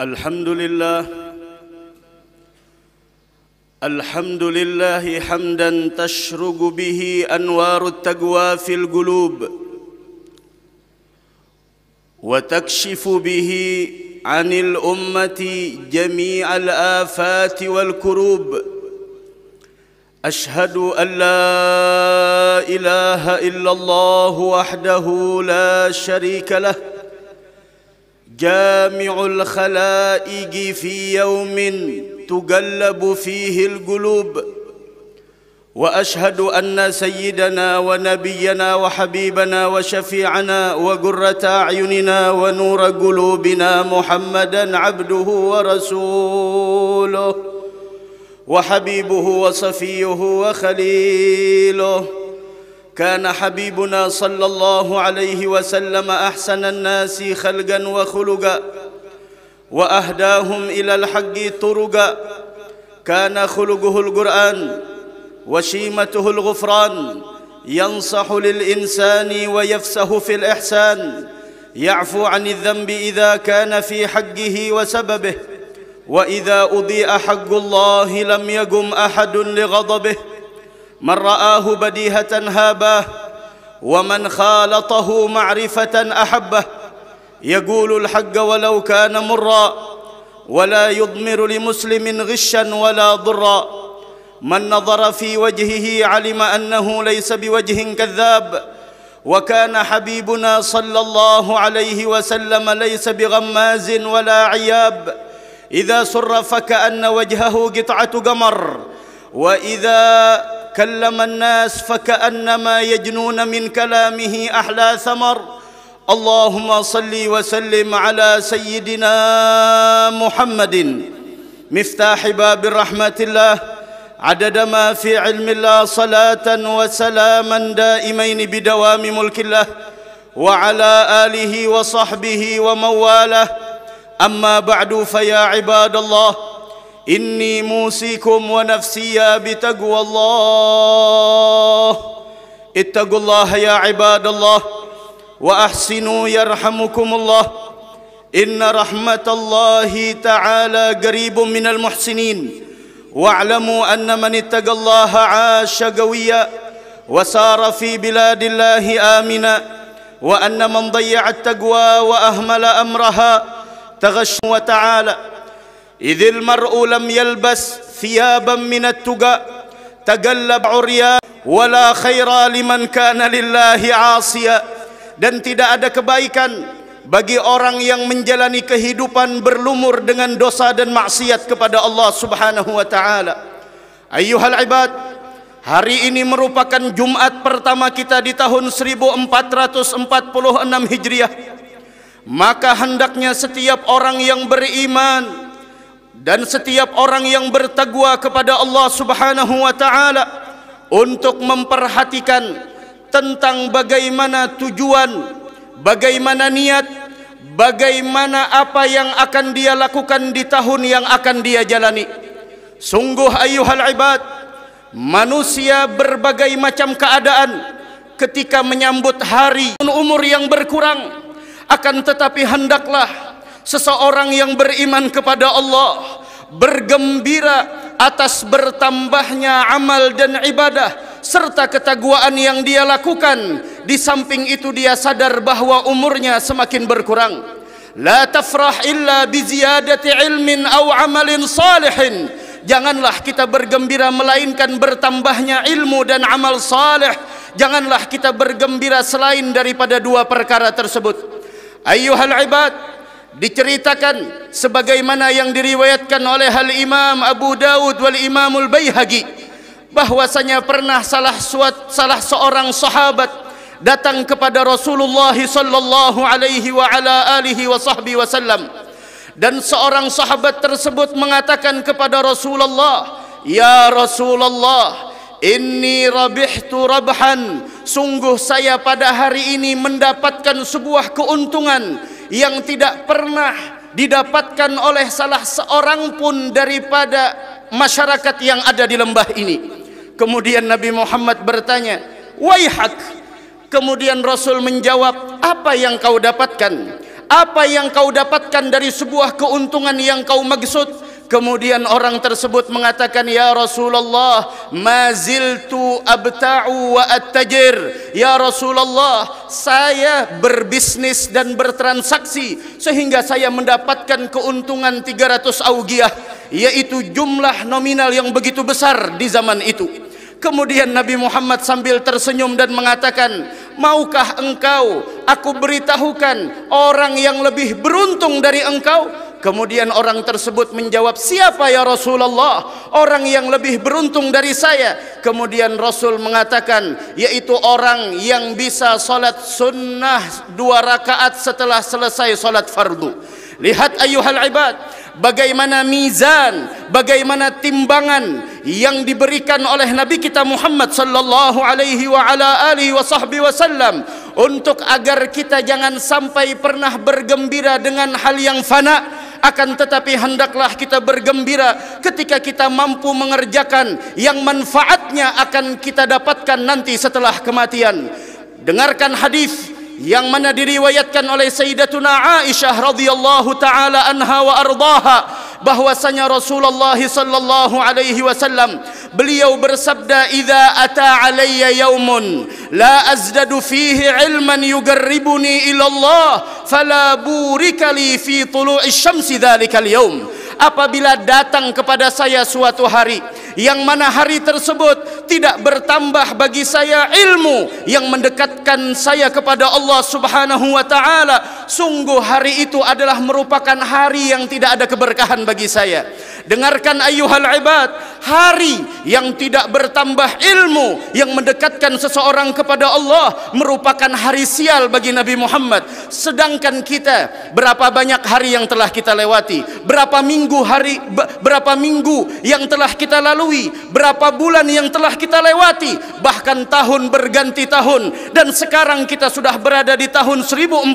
الحمد لله الحمد لله حمدا تشرق به انوار التقوى في القلوب وتكشف به عن الامه جميع الافات والكروب اشهد ان لا اله الا الله وحده لا شريك له جامع الخلائق في يوم تقلب فيه القلوب واشهد ان سيدنا ونبينا وحبيبنا وشفيعنا وقره اعيننا ونور قلوبنا محمدا عبده ورسوله وحبيبه وصفيه وخليله كان حبيبنا صلى الله عليه وسلم احسن الناس خلقا وخلقا واهداهم الى الحق طرقا كان خلقه القران وشيمته الغفران ينصح للانسان ويفسه في الاحسان يعفو عن الذنب اذا كان في حقه وسببه واذا اضيء حق الله لم يقم احد لغضبه من رآه بديهة هاباه ومن خالطه معرفة أحبه يقول الحق ولو كان مرا ولا يضمر لمسلم غشا ولا ضرا من نظر في وجهه علم أنه ليس بوجه كذاب وكان حبيبنا صلى الله عليه وسلم ليس بغماز ولا عياب إذا سر فكأن وجهه قطعة قمر وإذا كلم الناس فكأنما يجنون من كلامه أحلى ثمر اللهم صل وسلم على سيدنا محمد مفتاح باب رحمة الله عدد ما في علم الله صلاة وسلاما دائمين بدوام ملك الله وعلى آله وصحبه ومواله أما بعد فيا عباد الله اني موصيكم ونفسي بتقوى الله اتقوا الله يا عباد الله واحسنوا يرحمكم الله ان رحمه الله تعالى قريب من المحسنين واعلموا ان من اتقى الله عاش قويا وسار في بلاد الله امنا وان من ضيع التقوى واهمل امرها تغش وتعالى إذ المرء لم يلبس ثيابا من التقى تقلب عريان ولا khaira liman kana lillahi asiya dan tidak ada kebaikan bagi orang yang menjalani kehidupan berlumur dengan dosa dan maksiat kepada Allah Subhanahu wa taala. Ayyuhal ibad, hari ini merupakan Jumat pertama kita di tahun 1446 Hijriah. Maka hendaknya setiap orang yang beriman dan setiap orang yang bertakwa kepada Allah Subhanahu wa taala untuk memperhatikan tentang bagaimana tujuan, bagaimana niat, bagaimana apa yang akan dia lakukan di tahun yang akan dia jalani. Sungguh ayuhal ibad, manusia berbagai macam keadaan ketika menyambut hari umur yang berkurang akan tetapi hendaklah seseorang yang beriman kepada Allah bergembira atas bertambahnya amal dan ibadah serta keteguan yang dia lakukan di samping itu dia sadar bahwa umurnya semakin berkurang la tafrah illa bi ziyadati ilmin aw amalin salihin janganlah kita bergembira melainkan bertambahnya ilmu dan amal saleh janganlah kita bergembira selain daripada dua perkara tersebut ayyuhal ibad diceritakan sebagaimana yang diriwayatkan oleh Hal Imam Abu Dawud wal Imamul Baihaqi bahwasanya pernah salah suat, salah seorang sahabat datang kepada Rasulullah sallallahu alaihi wa ala alihi wa sahbihi wasallam dan seorang sahabat tersebut mengatakan kepada Rasulullah ya Rasulullah inni rabihtu rabhan sungguh saya pada hari ini mendapatkan sebuah keuntungan yang tidak pernah didapatkan oleh salah seorang pun daripada masyarakat yang ada di lembah ini. Kemudian Nabi Muhammad bertanya, "Waihak." Kemudian Rasul menjawab, "Apa yang kau dapatkan? Apa yang kau dapatkan dari sebuah keuntungan yang kau maksud?" Kemudian orang tersebut mengatakan, "Ya Rasulullah, maziltu abta'u wa attajir." Ya Rasulullah, saya berbisnis dan bertransaksi sehingga saya mendapatkan keuntungan 300 augiyah, yaitu jumlah nominal yang begitu besar di zaman itu. Kemudian Nabi Muhammad sambil tersenyum dan mengatakan, "Maukah engkau aku beritahukan orang yang lebih beruntung dari engkau?" Kemudian orang tersebut menjawab, "Siapa ya Rasulullah? Orang yang lebih beruntung dari saya." Kemudian Rasul mengatakan, yaitu orang yang bisa salat sunnah dua rakaat setelah selesai salat fardu. Lihat ayuhal ibad, bagaimana mizan, bagaimana timbangan yang diberikan oleh Nabi kita Muhammad sallallahu alaihi wa ala alihi wa sahbihi wasallam untuk agar kita jangan sampai pernah bergembira dengan hal yang fana akan tetapi hendaklah kita bergembira ketika kita mampu mengerjakan yang manfaatnya akan kita dapatkan nanti setelah kematian dengarkan hadis yang mana diriwayatkan oleh Sayyidatuna Aisyah radhiyallahu taala anha wa ardhaha bahwasanya Rasulullah sallallahu alaihi wasallam beliau bersabda idza ata alayya yaumun la azdadu fihi ilman yugarribuni ilallah fala burika li fi tulu'i syamsi dzalikal yaum apabila datang kepada saya suatu hari yang mana hari tersebut tidak bertambah bagi saya ilmu yang mendekatkan saya kepada Allah Subhanahu wa taala sungguh hari itu adalah merupakan hari yang tidak ada keberkahan bagi saya Dengarkan ayuhal ibad, hari yang tidak bertambah ilmu yang mendekatkan seseorang kepada Allah merupakan hari sial bagi Nabi Muhammad. Sedangkan kita berapa banyak hari yang telah kita lewati, berapa minggu hari berapa minggu yang telah kita lalui, berapa bulan yang telah kita lewati, bahkan tahun berganti tahun dan sekarang kita sudah berada di tahun 1446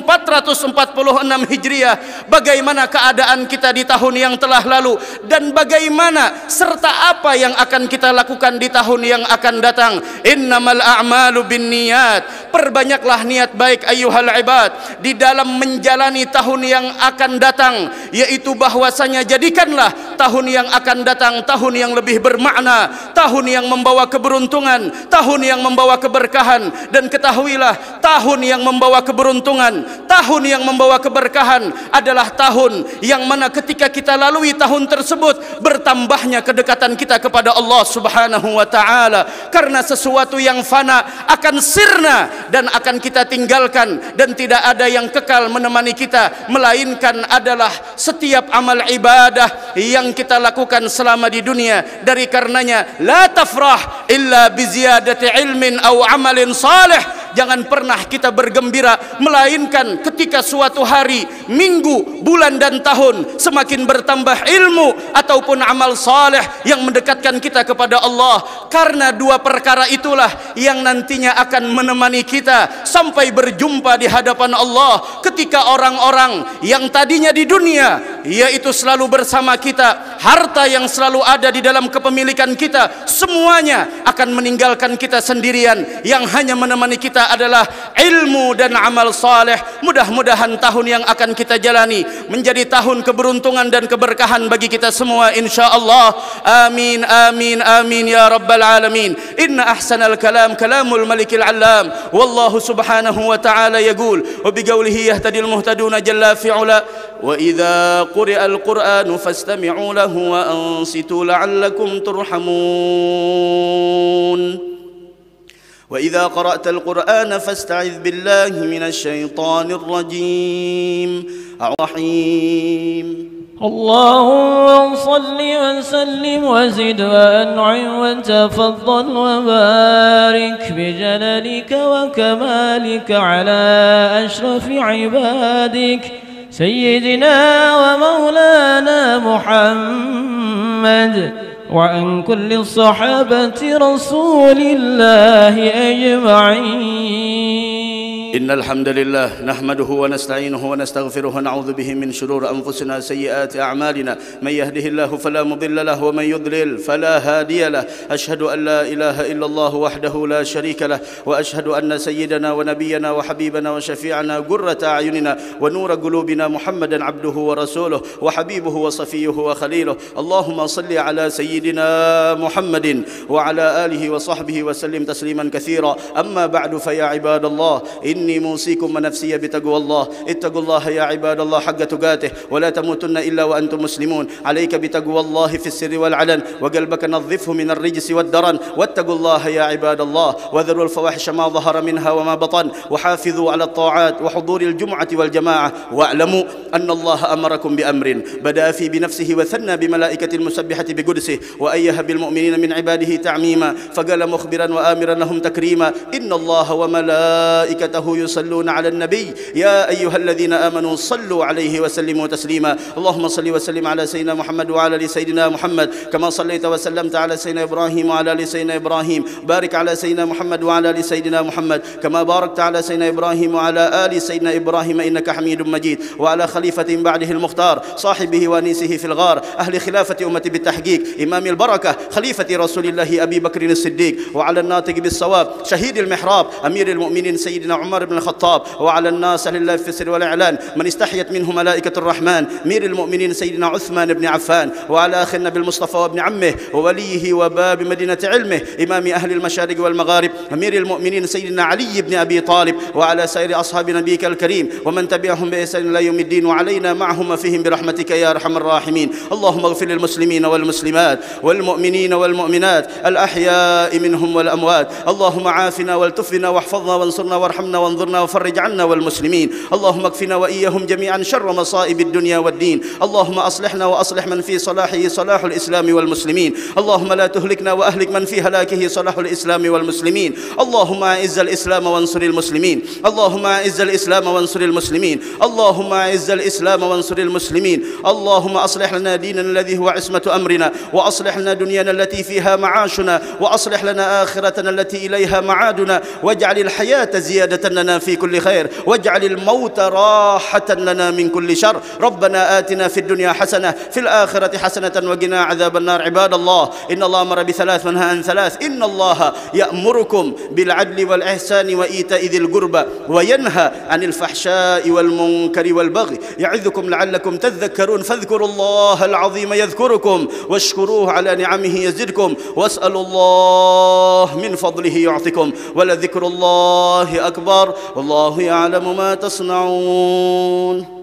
Hijriah. Bagaimana keadaan kita di tahun yang telah lalu dan dan bagaimana serta apa yang akan kita lakukan di tahun yang akan datang innamal a'malu binniyat perbanyaklah niat baik ayyuhal ibad di dalam menjalani tahun yang akan datang yaitu bahwasanya jadikanlah tahun yang akan datang tahun yang lebih bermakna tahun yang membawa keberuntungan tahun yang membawa keberkahan dan ketahuilah tahun yang membawa keberuntungan tahun yang membawa keberkahan adalah tahun yang mana ketika kita lalui tahun tersebut bertambahnya kedekatan kita kepada Allah Subhanahu wa taala karena sesuatu yang fana akan sirna dan akan kita tinggalkan dan tidak ada yang kekal menemani kita melainkan adalah setiap amal ibadah yang kita lakukan selama di dunia dari karenanya la tafrah illa bi ziyadati ilmin aw amalin salih jangan pernah kita bergembira melainkan ketika suatu hari, minggu, bulan dan tahun semakin bertambah ilmu ataupun amal saleh yang mendekatkan kita kepada Allah karena dua perkara itulah yang nantinya akan menemani kita sampai berjumpa di hadapan Allah ketika orang-orang yang tadinya di dunia yaitu selalu bersama kita harta yang selalu ada di dalam kepemilikan kita semuanya akan meninggalkan kita sendirian yang hanya menemani kita kita adalah ilmu dan amal saleh. Mudah-mudahan tahun yang akan kita jalani menjadi tahun keberuntungan dan keberkahan bagi kita semua insyaallah. Amin amin amin ya rabbal alamin. Inna ahsanal kalam kalamul malikil alam wallahu subhanahu wa ta'ala yaqul wa biqawlihi yahtadil muhtaduna jalla fi'ula wa idza quri'a al-Qur'an fastami'u lahu wa ansitu la'allakum turhamun. واذا قرات القران فاستعذ بالله من الشيطان الرجيم الرحيم اللهم صل وسلم وزد وانعم وتفضل وبارك بجلالك وكمالك على اشرف عبادك سيدنا ومولانا محمد وعن كل الصحابة رسول الله أجمعين إن الحمد لله نحمده ونستعينه ونستغفره ونعوذ به من شرور أنفسنا سيئات أعمالنا من يهده الله فلا مضل له ومن يضلل فلا هادي له أشهد أن لا إله إلا الله وحده لا شريك له وأشهد أن سيدنا ونبينا وحبيبنا وشفيعنا قرة أعيننا ونور قلوبنا محمدا عبده ورسوله وحبيبه وصفيه وخليله اللهم صل على سيدنا محمد وعلى آله وصحبه وسلم تسليما كثيرا أما بعد فيا عباد الله إني موصيكم ونفسي بتقوى الله اتقوا الله يا عباد الله حق تقاته ولا تموتن إلا وأنتم مسلمون عليك بتقوى الله في السر والعلن وقلبك نظفه من الرجس والدرن واتقوا الله يا عباد الله وذروا الفواحش ما ظهر منها وما بطن وحافظوا على الطاعات وحضور الجمعة والجماعة واعلموا أن الله أمركم بأمر بدأ في بنفسه وثنى بملائكة المسبحة بقدسه وأيها بالمؤمنين من عباده تعميما فقال مخبرا وآمرا لهم تكريما إن الله وملائكته يصلون على النبي يا أيها الذين آمنوا صلوا عليه وسلموا تسليما اللهم صل وسلم على سيدنا محمد وعلى ال سيدنا محمد كما صليت وسلمت على سيدنا إبراهيم وعلى ال سيدنا إبراهيم بارك على سيدنا محمد وعلى ال سيدنا محمد كما باركت على سيدنا إبراهيم وعلى آل سيدنا إبراهيم إنك حميد مجيد وعلى خليفة بعده المختار صاحبه وانيسه في الغار أهل خلافة أمتي بالتحقيق إمام البركة خليفة رسول الله أبي بكر الصديق وعلى الناطق بالصواب شهيد المحراب أمير المؤمنين سيدنا عمر عمر بن الخطاب وعلى الناس لله في السر والإعلان من استحيت منه ملائكة الرحمن مير المؤمنين سيدنا عثمان بن عفان وعلى أخي النبي المصطفى وابن عمه ووليه وباب مدينة علمه إمام أهل المشارق والمغارب أمير المؤمنين سيدنا علي بن أبي طالب وعلى سائر أصحاب نبيك الكريم ومن تبعهم بإحسان إلى يوم الدين وعلينا معهم فيهم برحمتك يا أرحم الراحمين اللهم اغفر للمسلمين والمسلمات والمؤمنين والمؤمنات الأحياء منهم والأموات اللهم عافنا والتفنا واحفظنا وانصرنا وارحمنا وانظرنا وفرج عنا والمسلمين اللهم اكفنا وإياهم جميعا شر مصائب الدنيا والدين اللهم أصلحنا وأصلح من في صلاحه صلاح الإسلام والمسلمين اللهم لا تهلكنا وأهلك من في هلاكه صلاح الإسلام والمسلمين اللهم أعز الإسلام وانصر المسلمين اللهم أعز الإسلام وانصر المسلمين اللهم أعز الإسلام وانصر المسلمين اللهم أصلح لنا ديننا الذي هو عصمة أمرنا وأصلح لنا دنيانا التي فيها معاشنا وأصلح لنا آخرتنا التي إليها معادنا واجعل الحياة زيادة لنا في كل خير واجعل الموت راحة لنا من كل شر ربنا آتنا في الدنيا حسنة في الآخرة حسنة وقنا عذاب النار عباد الله إن الله أمر بثلاث منها عن ثلاث إن الله يأمركم بالعدل والإحسان وإيتاء ذي القربى وينهى عن الفحشاء والمنكر والبغي يعظكم لعلكم تذكرون فاذكروا الله العظيم يذكركم واشكروه على نعمه يزدكم واسألوا الله من فضله يعطكم ولذكر الله أكبر والأبرار والله يعلم ما تصنعون